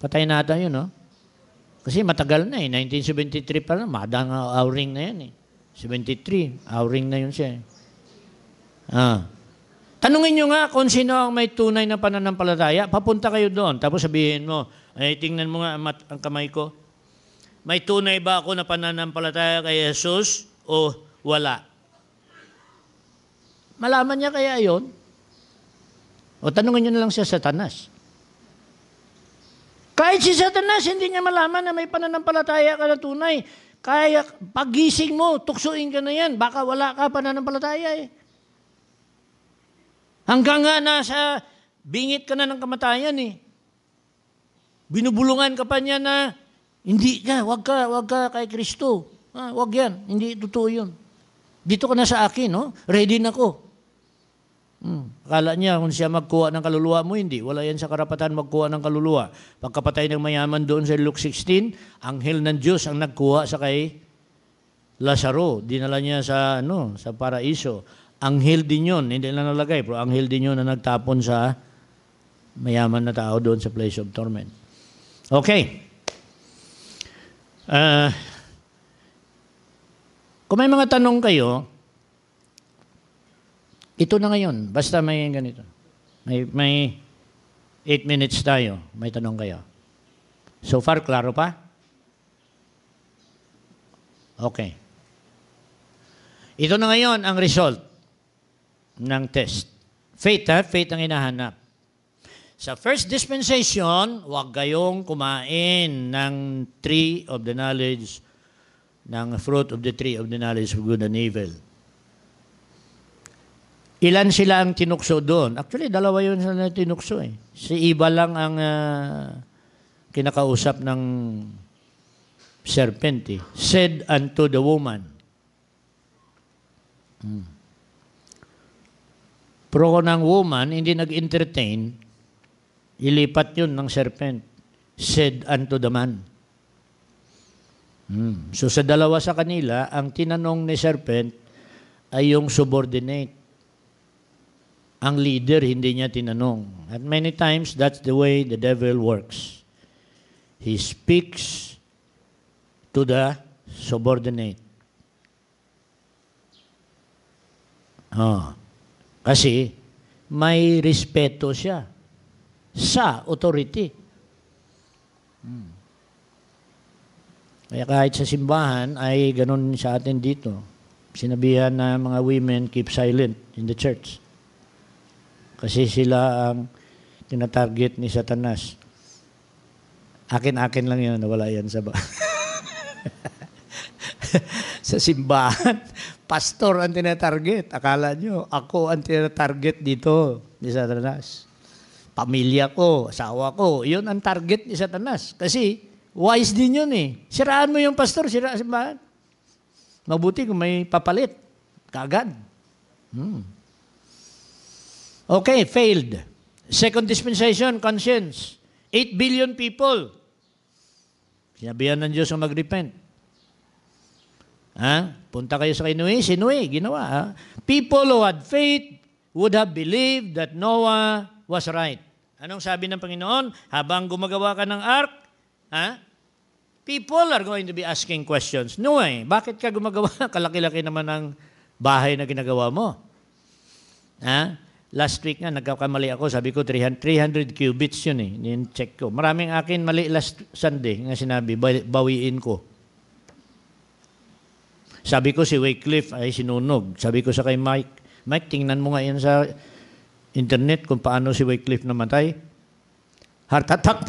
Patay na ata yun, no? Kasi matagal na eh. 1973 pa lang. Madam Auring na yan eh. 73. Auring na yun siya eh. Ah. Tanungin nyo nga kung sino ang may tunay na pananampalataya. Papunta kayo doon. Tapos sabihin mo, ay, tingnan mo nga mat, ang kamay ko. May tunay ba ako na pananampalataya kay Jesus o wala? Malaman niya kaya yon? O tanungin niyo na lang si satanas. Kahit si satanas, hindi niya malaman na may pananampalataya ka na tunay. Kaya pagising mo, tuksuin ka na yan. Baka wala ka pananampalataya eh. Hanggang nga nasa bingit ka na ng kamatayan eh. Binubulungan ka pa niya na hindi ka, wag ka, wag ka kay Kristo. Ah, wag yan, hindi totoo yun. Dito ka na sa akin, no? Oh. ready na ko. Hmm. Akala niya kung siya magkuha ng kaluluwa mo, hindi. Wala yan sa karapatan magkuha ng kaluluwa. Pagkapatay ng mayaman doon sa Luke 16, anghel ng Diyos ang nagkuha sa kay Lazaro. Dinala niya sa, ano, sa paraiso. Anghel din yun. Hindi lang nalagay, pero anghel din yun na nagtapon sa mayaman na tao doon sa place of torment. Okay. Uh, kung may mga tanong kayo, ito na ngayon, basta may ganito. May, may eight minutes tayo, may tanong kayo. So far, klaro pa? Okay. Ito na ngayon ang result ng test. Faith, ha? Faith ang hinahanap. Sa first dispensation, huwag kayong kumain ng tree of the knowledge, ng fruit of the tree of the knowledge of good and evil. Ilan sila ang tinukso doon? Actually, dalawa yun na tinukso eh. Si Iba lang ang uh, kinakausap ng serpent eh. Said unto the woman. Hmm. Pero ng woman, hindi nag-entertain, ilipat yun ng serpent. Said unto the man. Hmm. So sa dalawa sa kanila, ang tinanong ni serpent ay yung subordinate ang leader hindi niya tinanong. At many times, that's the way the devil works. He speaks to the subordinate. Oh. Kasi may respeto siya sa authority. Hmm. Kaya kahit sa simbahan ay ganun sa atin dito. Sinabihan na mga women keep silent in the church. Kasi sila ang tinatarget ni Satanas. Akin-akin lang yun, nawala yan sa ba. sa simbahan, pastor ang tinatarget. Akala nyo, ako ang tinatarget dito ni Satanas. Pamilya ko, asawa ko, yun ang target ni Satanas. Kasi wise din yun eh. Siraan mo yung pastor, siraan simbahan. Mabuti kung may papalit. Kagad. Hmm. Okay, failed. Second dispensation, conscience. 8 billion people. Sinabihan ng Diyos ang mag-repent. Ha? Punta kayo sa kay Noe, ginawa. Ha? People who had faith would have believed that Noah was right. Anong sabi ng Panginoon? Habang gumagawa ka ng ark, ha? people are going to be asking questions. Noe, eh. bakit ka gumagawa? Kalaki-laki naman ng bahay na ginagawa mo. Ha? Last week nga, nagkakamali ako. Sabi ko, 300, 300 qubits yun eh. Nin-check ko. Maraming akin mali last Sunday nga sinabi, bawiin ko. Sabi ko si Wycliffe ay sinunog. Sabi ko sa kay Mike, Mike, tingnan mo nga yan sa internet kung paano si Wycliffe namatay. Heart attack.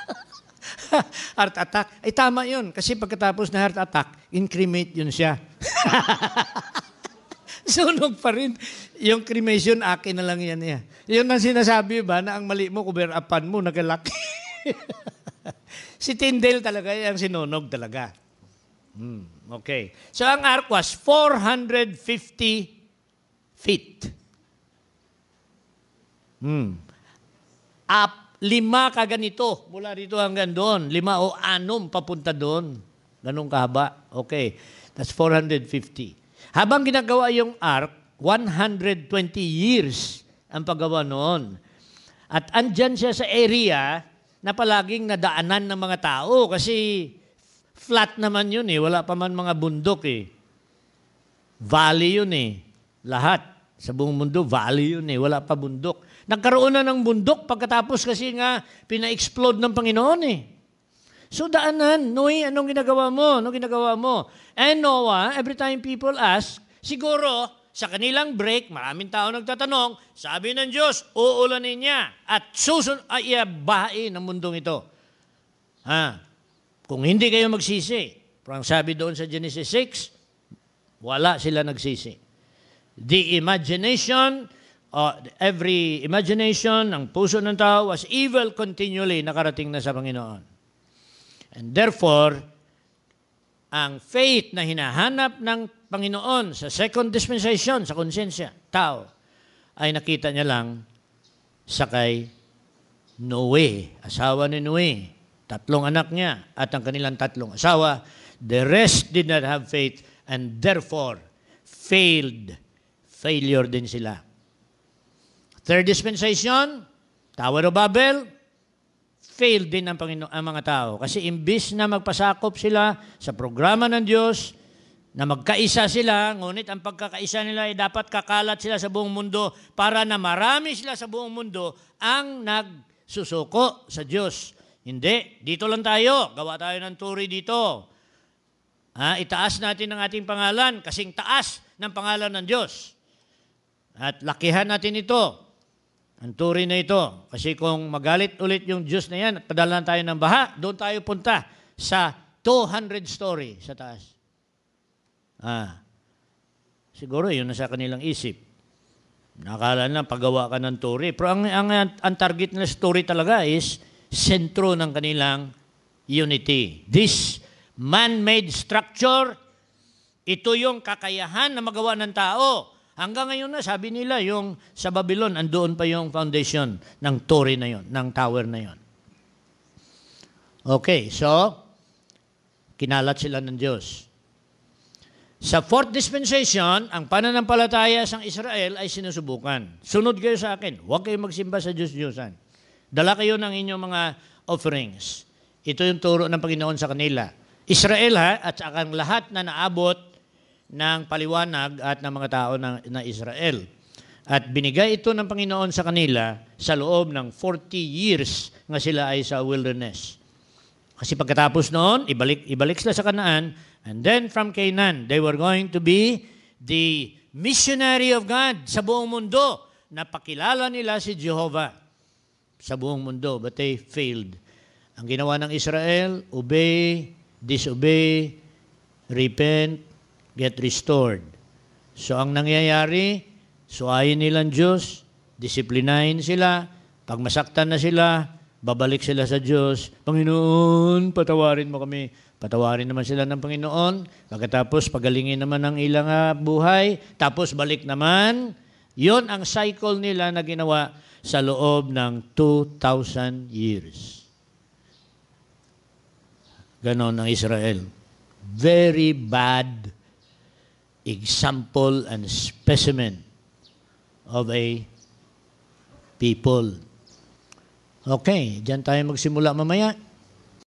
heart attack. Ay eh, tama yun. Kasi pagkatapos na heart attack, incriminate yun siya. Sunog pa rin. Yung cremation, akin na lang yan. Yeah. Yun ang sinasabi ba na ang mali mo, cover upan mo, nagalak. si Tyndale talaga, yung eh, sinunog talaga. Hmm, okay. So ang ark was 450 feet. Hmm. Up, lima kaganito mula dito hanggang doon. Lima o anom papunta doon. Ganong kahaba. Okay. That's 450. Habang ginagawa yung ark, 120 years ang paggawa noon. At andyan siya sa area na palaging nadaanan ng mga tao kasi flat naman yun eh. Wala pa man mga bundok eh. Valley yun eh. Lahat. Sa buong mundo, valley yun eh. Wala pa bundok. Nagkaroon na ng bundok pagkatapos kasi nga pina-explode ng Panginoon eh. So daanan, Noe, anong ginagawa mo? Anong ginagawa mo? And Noah, every time people ask, siguro sa kanilang break, maraming tao nagtatanong, sabi ng Diyos, uulanin niya at susun ay iabahain ng mundong ito. Ha? Kung hindi kayo magsisi, parang sabi doon sa Genesis 6, wala sila nagsisi. The imagination uh, every imagination ng puso ng tao was evil continually nakarating na sa Panginoon. And therefore, ang faith na hinahanap ng Panginoon sa second dispensation, sa konsensya, tao, ay nakita niya lang sa kay Noe, asawa ni Noe, tatlong anak niya at ang kanilang tatlong asawa. The rest did not have faith and therefore failed. Failure din sila. Third dispensation, Tower of Babel, fail din ang, Pangino- ang mga tao. Kasi imbis na magpasakop sila sa programa ng Diyos, na magkaisa sila, ngunit ang pagkakaisa nila ay dapat kakalat sila sa buong mundo para na marami sila sa buong mundo ang nagsusuko sa Diyos. Hindi, dito lang tayo, gawa tayo ng turi dito. Ha, itaas natin ang ating pangalan kasing taas ng pangalan ng Diyos. At lakihan natin ito. Ang turi na ito. Kasi kung magalit ulit yung Diyos na yan at padalan tayo ng baha, doon tayo punta sa 200 story sa taas. Ah. Siguro yun na sa kanilang isip. Nakala na paggawa ka ng turi. Pero ang, ang, ang target na story talaga is sentro ng kanilang unity. This man-made structure, ito yung kakayahan na magawa ng tao Hanggang ngayon na, sabi nila, yung sa Babylon, andoon pa yung foundation ng torre na yon, ng tower na yon. Okay, so, kinalat sila ng Diyos. Sa fourth dispensation, ang pananampalataya sa Israel ay sinusubukan. Sunod kayo sa akin. Huwag kayo magsimba sa Diyos-Diyosan. Dala kayo ng inyong mga offerings. Ito yung turo ng Panginoon sa kanila. Israel ha, at ang lahat na naabot ng paliwanag at ng mga tao ng, ng Israel. At binigay ito ng Panginoon sa kanila sa loob ng 40 years nga sila ay sa wilderness. Kasi pagkatapos noon, ibalik, ibalik sila sa Kanaan, and then from Canaan, they were going to be the missionary of God sa buong mundo. Napakilala nila si Jehovah sa buong mundo, but they failed. Ang ginawa ng Israel, obey, disobey, repent, get restored. So ang nangyayari, suayin nilang Diyos, disiplinahin sila, pag masaktan na sila, babalik sila sa Diyos, Panginoon, patawarin mo kami. Patawarin naman sila ng Panginoon, pagkatapos pagalingin naman ang ilang ah, buhay, tapos balik naman. Yon ang cycle nila na ginawa sa loob ng 2,000 years. Ganon ang Israel. Very bad example and specimen of a people. Okay, diyan tayo magsimula mamaya.